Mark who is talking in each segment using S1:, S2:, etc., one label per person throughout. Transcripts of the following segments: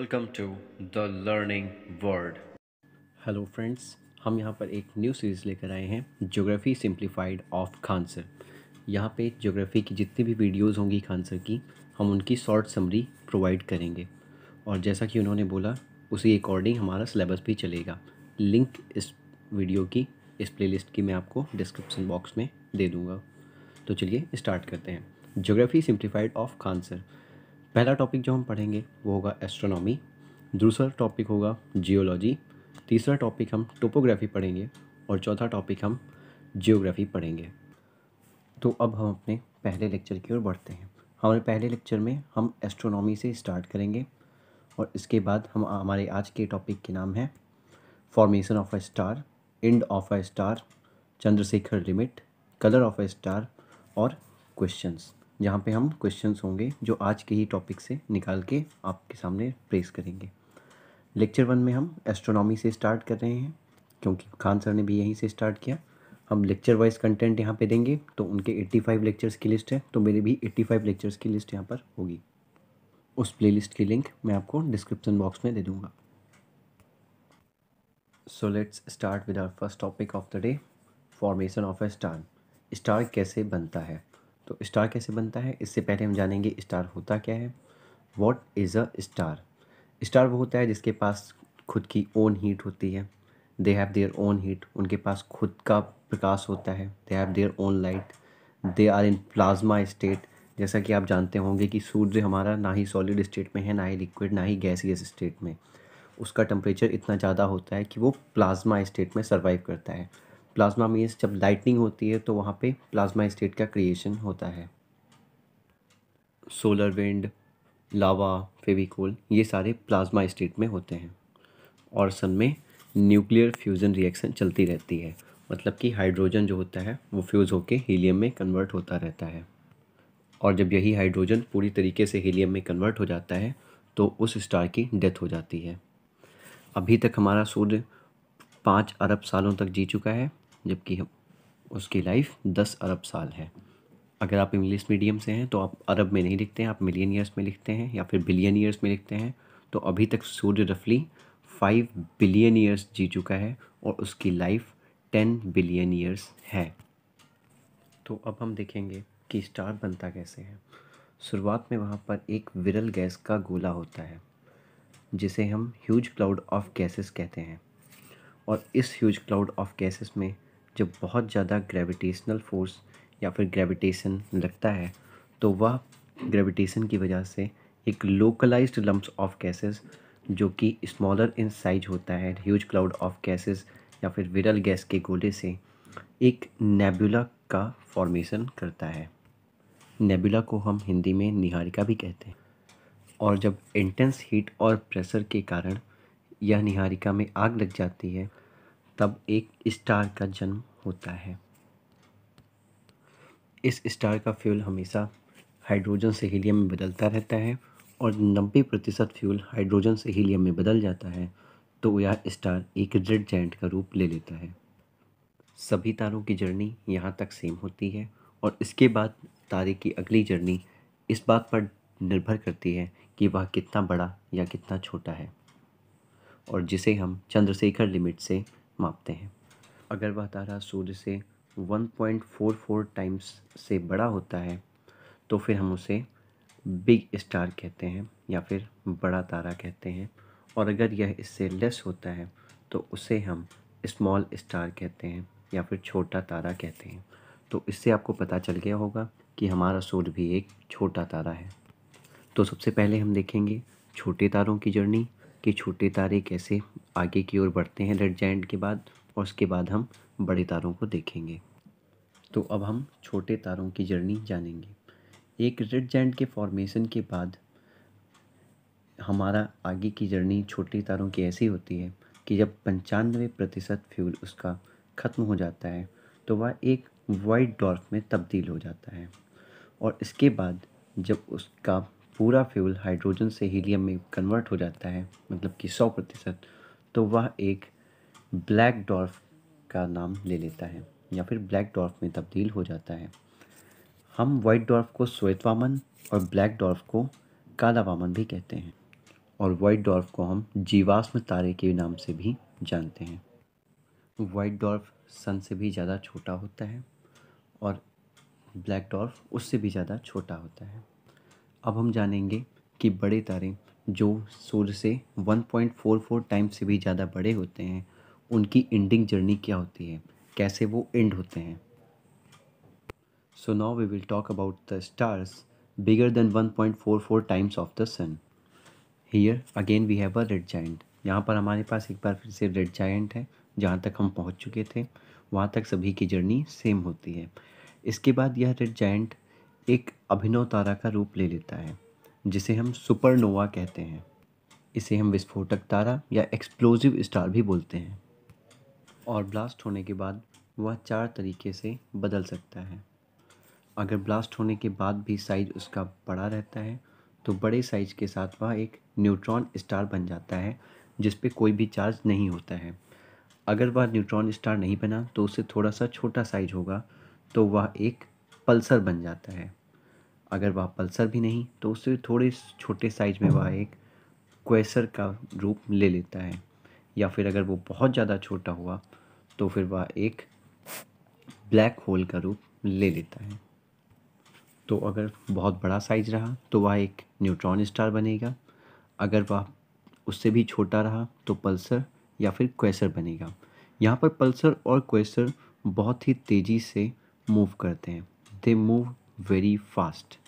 S1: Welcome to the learning world hello friends हम यहाँ पर एक न्यू सीरीज़ लेकर आए हैं geography simplified of Khan sir यहाँ पे ज्योग्राफी की जितनी भी वीडियोस होंगी खान सर की हम उनकी शॉर्ट समरी प्रोवाइड करेंगे और जैसा कि उन्होंने बोला उसी अकॉर्डिंग हमारा सिलेबस भी चलेगा लिंक इस वीडियो की इस प्लेलिस्ट की मैं आपको डिस्क्रिप्सन बॉक्स में दे दूँगा तो चलिए स्टार्ट करते हैं geography simplified of Khan sir पहला टॉपिक जो हम पढ़ेंगे वो होगा एस्ट्रोनॉमी दूसरा टॉपिक होगा जियोलॉजी तीसरा टॉपिक हम टोपोग्राफी पढ़ेंगे और चौथा टॉपिक हम जियोग्राफी पढ़ेंगे तो अब हम अपने पहले लेक्चर की ओर बढ़ते हैं हमारे पहले लेक्चर में हम एस्ट्रोनॉमी से स्टार्ट करेंगे और इसके बाद हम हमारे आज के टॉपिक के नाम है formation of a star end of a star Chandrasekhar limit colour of a star और क्वेश्चंस जहाँ पे हम क्वेश्चंस होंगे जो आज के ही टॉपिक से निकाल के आपके सामने प्रेस करेंगे लेक्चर वन में हम एस्ट्रोनॉमी से स्टार्ट कर रहे हैं क्योंकि खान सर ने भी यहीं से स्टार्ट किया हम लेक्चर वाइज कंटेंट यहाँ पे देंगे तो उनके 85 लेक्चर्स की लिस्ट है तो मेरे भी 85 लेक्चर्स की लिस्ट यहाँ पर होगी उस प्ले की लिंक मैं आपको डिस्क्रिप्शन बॉक्स में दे दूँगा so let's start with our first topic of the day formation of a star star कैसे बनता है तो स्टार कैसे बनता है इससे पहले हम जानेंगे स्टार होता क्या है what is a star star वो होता है जिसके पास खुद की ओन हीट होती है they have their own heat उनके पास खुद का प्रकाश होता है they have their own light they are in plasma state जैसा कि आप जानते होंगे कि सूर्य हमारा ना ही सॉलिड स्टेट में है ना ही लिक्विड ना ही गैसीय स्टेट में उसका टेम्परेचर इतना ज़्यादा होता है कि वो प्लाज्मा स्टेट में सर्वाइव करता है प्लाज्मा में जब लाइटनिंग होती है तो वहाँ पे प्लाज्मा स्टेट का क्रिएशन होता है सोलर विंड लावा फेविकोल ये सारे प्लाज्मा स्टेट में होते हैं और सन में न्यूक्लियर फ्यूज़न रिएक्शन चलती रहती है मतलब कि हाइड्रोजन जो होता है वो फ्यूज़ होकर हीलियम में कन्वर्ट होता रहता है और जब यही हाइड्रोजन पूरी तरीके से हीलियम में कन्वर्ट हो जाता है तो उस स्टार की डेथ हो जाती है अभी तक हमारा सूर्य पाँच अरब सालों तक जी चुका है जबकि उसकी लाइफ दस अरब साल है अगर आप इंग्लिश मीडियम से हैं तो आप अरब में नहीं लिखते हैं आप मिलियन ईयर्स में लिखते हैं या फिर बिलियन ईयर्स में लिखते हैं तो अभी तक सूर्य रफली फाइव बिलियन ईयर्स जी चुका है और उसकी लाइफ टेन बिलियन ईयर्स है तो अब हम देखेंगे कि स्टार बनता कैसे है शुरुआत में वहाँ पर एक विरल गैस का गोला होता है जिसे हम ह्यूज क्लाउड ऑफ गैसेस कहते हैं और इस ह्यूज क्लाउड ऑफ गैसेस में जब बहुत ज़्यादा ग्रेविटेशनल फ़ोर्स या फिर ग्रेविटेशन लगता है तो वह ग्रेविटेशन की वजह से एक लोकलाइज्ड लम्ब्स ऑफ गैसेस जो कि स्मॉलर इन साइज होता है ह्यूज क्लाउड ऑफ गैसेस या फिर विरल गैस के गोले से एक नेबुला का फॉर्मेशन करता है नेबुला को हम हिंदी में निहारिका भी कहते हैं और जब इंटेंस हीट और प्रेशर के कारण यह निहारिका में आग लग जाती है तब एक स्टार का जन्म होता है इस स्टार का फ्यूल हमेशा हाइड्रोजन से हीलियम में बदलता रहता है और 90 प्रतिशत फ्यूल हाइड्रोजन से हीलियम में बदल जाता है तो यह स्टार एक रेड जैंट का रूप ले लेता है सभी तारों की जर्नी यहाँ तक सेम होती है और इसके बाद तारे की अगली जर्नी इस बात पर निर्भर करती है कि वह कितना बड़ा या कितना छोटा है और जिसे हम चंद्रशेखर लिमिट से मापते हैं अगर वह तारा सूर्य से 1.44 टाइम्स से बड़ा होता है तो फिर हम उसे बिग स्टार कहते हैं या फिर बड़ा तारा कहते हैं और अगर यह इससे लेस होता है तो उसे हम स्मॉल स्टार कहते हैं या फिर छोटा तारा कहते हैं तो इससे आपको पता चल गया होगा कि हमारा सूर्य भी एक छोटा तारा है तो सबसे पहले हम देखेंगे छोटे तारों की जर्नी कि छोटे तारे कैसे आगे की ओर बढ़ते हैं रेड जैंट के बाद और उसके बाद हम बड़े तारों को देखेंगे तो अब हम छोटे तारों की जर्नी जानेंगे एक रेड जैंट के फॉर्मेशन के बाद हमारा आगे की जर्नी छोटे तारों की ऐसी होती है कि जब पंचानवे प्रतिशत फ्यूल उसका ख़त्म हो जाता है तो वह एक वाइट डॉर्फ में तब्दील हो जाता है और इसके बाद जब उसका पूरा फ्यूल हाइड्रोजन से हीलियम में कन्वर्ट हो जाता है मतलब कि सौ प्रतिशत तो वह एक ब्लैक डॉर्फ का नाम ले लेता है या फिर ब्लैक डॉर्फ में तब्दील हो जाता है हम वाइट डॉर्फ को श्वेत वामन और ब्लैक डॉर्फ को काला वामन भी कहते हैं और वाइट डॉर्फ को हम जीवाश्म तारे के नाम से भी जानते हैं वाइट डॉर्फ सन से भी ज़्यादा छोटा होता है और ब्लैक डॉर्फ उससे भी ज़्यादा छोटा होता है अब हम जानेंगे कि बड़े तारे जो सूर्य से 1.44 टाइम से भी ज़्यादा बड़े होते हैं उनकी एंडिंग जर्नी क्या होती है कैसे वो एंड होते हैं so now we will talk about the stars bigger than 1.44 times of the sun here again we have a red giant यहाँ पर हमारे पास एक बार फिर से रेड जाइंट है जहाँ तक हम पहुँच चुके थे वहाँ तक सभी की जर्नी सेम होती है इसके बाद यह रेड जाइंट एक अभिनव तारा का रूप ले लेता है जिसे हम सुपरनोवा कहते हैं इसे हम विस्फोटक तारा या एक्सप्लोजिव स्टार भी बोलते हैं और ब्लास्ट होने के बाद वह चार तरीके से बदल सकता है अगर ब्लास्ट होने के बाद भी साइज उसका बड़ा रहता है तो बड़े साइज के साथ वह एक न्यूट्रॉन स्टार बन जाता है जिस पर कोई भी चार्ज नहीं होता है अगर वह न्यूट्रॉन स्टार नहीं बना तो उसे थोड़ा सा छोटा साइज होगा तो वह एक पल्सर बन जाता है अगर वह पल्सर भी नहीं तो उससे थोड़े छोटे साइज में वह एक क्वेसर का रूप ले लेता है या फिर अगर वो बहुत ज़्यादा छोटा हुआ तो फिर वह एक ब्लैक होल का रूप ले लेता है तो अगर बहुत बड़ा साइज रहा तो वह एक न्यूट्रॉन स्टार बनेगा अगर वह उससे भी छोटा रहा तो पल्सर या फिर क्वेसर बनेगा यहाँ पर पल्सर और क्वेसर बहुत ही तेज़ी से मूव करते हैं दे मूव वेरी फास्ट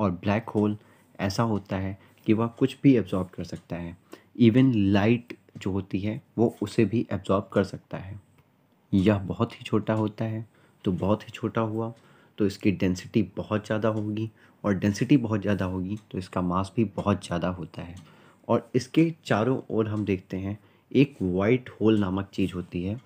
S1: और ब्लैक होल ऐसा होता है कि वह कुछ भी एब्जॉर्ब कर सकता है इवन लाइट जो होती है वो उसे भी एब्जॉर्ब कर सकता है यह बहुत ही छोटा होता है तो बहुत ही छोटा हुआ तो इसकी डेंसिटी बहुत ज़्यादा होगी और डेंसिटी बहुत ज़्यादा होगी तो इसका मास भी बहुत ज़्यादा होता है और इसके चारों ओर हम देखते हैं एक वाइट होल नामक चीज़ होती है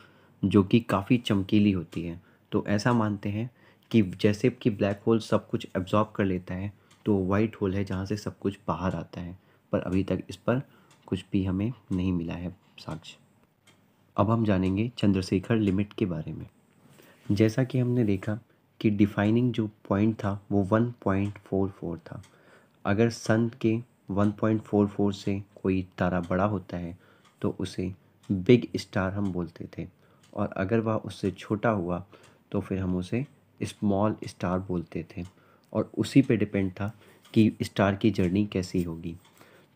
S1: जो कि काफ़ी चमकीली होती है तो ऐसा मानते हैं कि जैसे कि ब्लैक होल सब कुछ एब्जॉर्ब कर लेता है तो वाइट होल है जहाँ से सब कुछ बाहर आता है पर अभी तक इस पर कुछ भी हमें नहीं मिला है साक्ष अब हम जानेंगे चंद्रशेखर लिमिट के बारे में जैसा कि हमने देखा कि डिफाइनिंग जो पॉइंट था वो 1.44 था अगर सन के 1.44 से कोई तारा बड़ा होता है तो उसे बिग स्टार हम बोलते थे और अगर वह उससे छोटा हुआ तो फिर हम उसे स्मॉल स्टार बोलते थे और उसी पे डिपेंड था कि स्टार की जर्नी कैसी होगी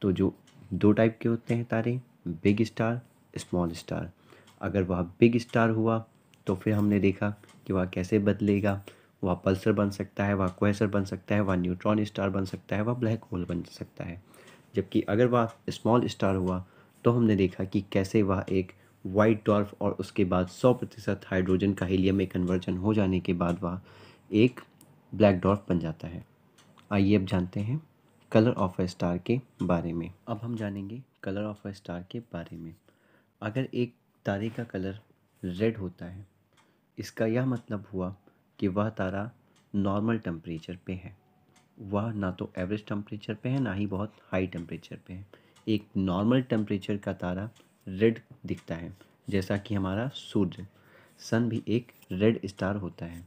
S1: तो जो दो टाइप के होते हैं तारे बिग स्टार स्मॉल स्टार अगर वह बिग स्टार हुआ तो फिर हमने देखा कि वह कैसे बदलेगा वह पल्सर बन सकता है वह क्वेसर बन सकता है वह न्यूट्रॉन स्टार बन सकता है वह ब्लैक होल बन सकता है जबकि अगर वह स्मॉल स्टार हुआ तो हमने देखा कि कैसे वह एक वाइट डॉर्फ और उसके बाद सौ प्रतिशत हाइड्रोजन का हीलियम में कन्वर्जन हो जाने के बाद वह एक ब्लैक डॉट बन जाता है आइए अब जानते हैं कलर ऑफ अ स्टार के बारे में अब हम जानेंगे कलर ऑफ अ स्टार के बारे में अगर एक तारे का कलर रेड होता है इसका यह मतलब हुआ कि वह तारा नॉर्मल टेम्परेचर पे है वह ना तो एवरेज टेम्परेचर पे है ना ही बहुत हाई टेम्परेचर पे है एक नॉर्मल टेम्परेचर का तारा रेड दिखता है जैसा कि हमारा सूर्य सन भी एक रेड स्टार होता है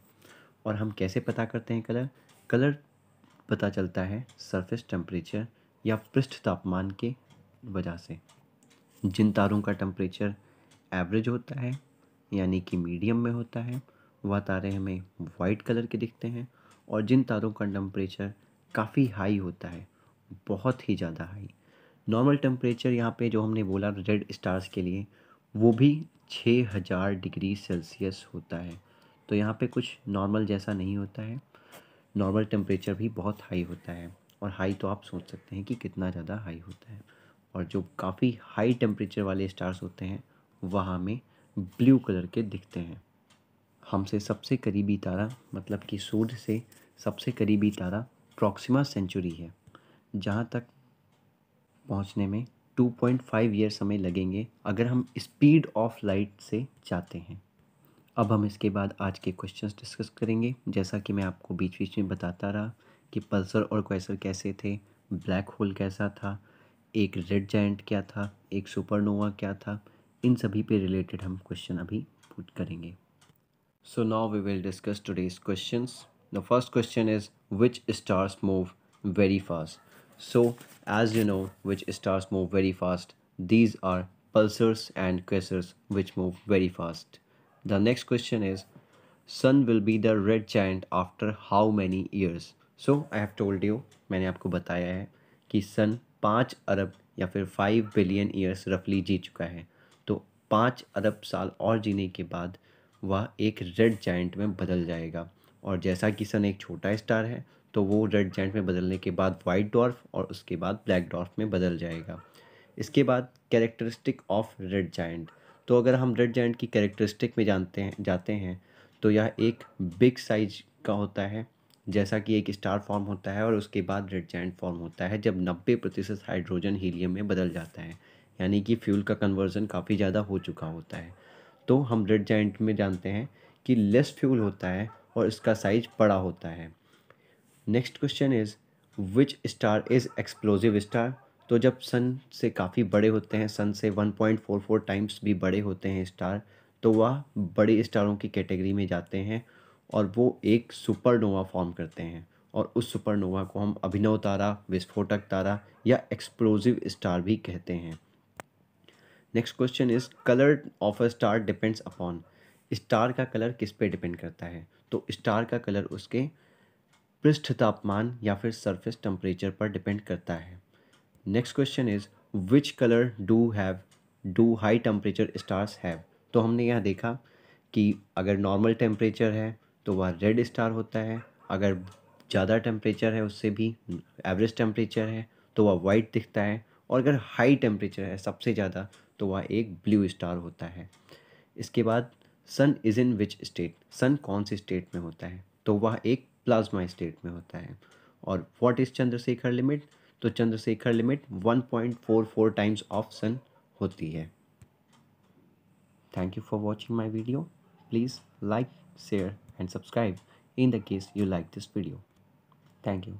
S1: और हम कैसे पता करते हैं कलर कलर पता चलता है सरफेस टेम्परेचर या पृष्ठ तापमान के वजह से जिन तारों का टेम्परेचर एवरेज होता है यानी कि मीडियम में होता है वह तारे हमें वाइट कलर के दिखते हैं और जिन तारों का टेम्परेचर काफ़ी हाई होता है बहुत ही ज़्यादा हाई नॉर्मल टेम्परेचर यहाँ पे जो हमने बोला रेड स्टार्स के लिए वो भी 6000 डिग्री सेल्सियस होता है तो यहाँ पे कुछ नॉर्मल जैसा नहीं होता है नॉर्मल टेम्परेचर भी बहुत हाई होता है और हाई तो आप सोच सकते हैं कि कितना ज़्यादा हाई होता है और जो काफ़ी हाई टेम्परेचर वाले स्टार्स होते हैं वहाँ में ब्लू कलर के दिखते हैं हमसे सबसे करीबी तारा मतलब कि सूर्य से सबसे करीबी तारा प्रॉक्सिमा सेंचुरी है जहाँ तक पहुँचने में 2.5 ईयर समय लगेंगे अगर हम स्पीड ऑफ लाइट से जाते हैं अब हम इसके बाद आज के क्वेश्चंस डिस्कस करेंगे जैसा कि मैं आपको बीच बीच में बताता रहा कि पल्सर और क्वेसर कैसे थे ब्लैक होल कैसा था एक रेड जाइंट क्या था एक सुपरनोवा क्या था इन सभी पे रिलेटेड हम क्वेश्चन अभी पूछ करेंगे so now we will discuss today's question the first question is which stars move very fast so as you know which stars move very fast these are pulsars and quasars which move very fast The next question is Sun will be the red giant after how many years? So I have told you, मैंने आपको बताया है कि सन पाँच अरब या फिर five billion years रफली जी चुका है तो पाँच अरब साल और जीने के बाद वह एक रेड जाइंट में बदल जाएगा और जैसा कि सन एक छोटा स्टार है तो वो रेड जाइंट में बदलने के बाद वाइट डॉर्फ और उसके बाद ब्लैक डॉर्फ में बदल जाएगा इसके बाद कैरेक्टरिस्टिक ऑफ रेड जाइंट तो अगर हम रेड जैंट की कैरेक्टरिस्टिक में जानते हैं जाते हैं तो यह एक बिग साइज का होता है जैसा कि एक स्टार फॉर्म होता है और उसके बाद रेड जैंट फॉर्म होता है जब नब्बे प्रतिशत हाइड्रोजन हीलियम में बदल जाता है यानी कि फ्यूल का कन्वर्जन काफ़ी ज़्यादा हो चुका होता है तो हम रेड जैंट में जानते हैं कि लेस फ्यूल होता है और इसका साइज बड़ा होता है next question is which star is explosive star तो जब सन से काफ़ी बड़े होते हैं सन से 1.44 टाइम्स भी बड़े होते हैं स्टार तो वह बड़े स्टारों की कैटेगरी में जाते हैं और वो एक सुपरनोवा फॉर्म करते हैं और उस सुपरनोवा को हम अभिनव तारा विस्फोटक तारा या एक्सप्लोजिव स्टार भी कहते हैं next question is colour of a star depends upon star का कलर किस पे डिपेंड करता है तो स्टार का कलर उसके पृष्ठ तापमान या फिर सरफेस टेम्परेचर पर डिपेंड करता है next question is which colour do have do high temperature stars have तो हमने यहाँ देखा कि अगर नॉर्मल टेम्परेचर है तो वह रेड स्टार होता है अगर ज़्यादा टेम्परेचर है उससे भी एवरेज टेम्परेचर है तो वह वाइट दिखता है और अगर हाई टेम्परेचर है सबसे ज़्यादा तो वह एक ब्लू स्टार होता है इसके बाद सन इज़ इन विच स्टेट सन कौन से स्टेट में होता है तो वह एक प्लाज्मा स्टेट में होता है और वॉट इज़ चंद्रशेखर लिमिट तो Chandrasekhar limit 1.44 times of sun होती है thank you for watching my video please like share and subscribe in the case you like this video thank you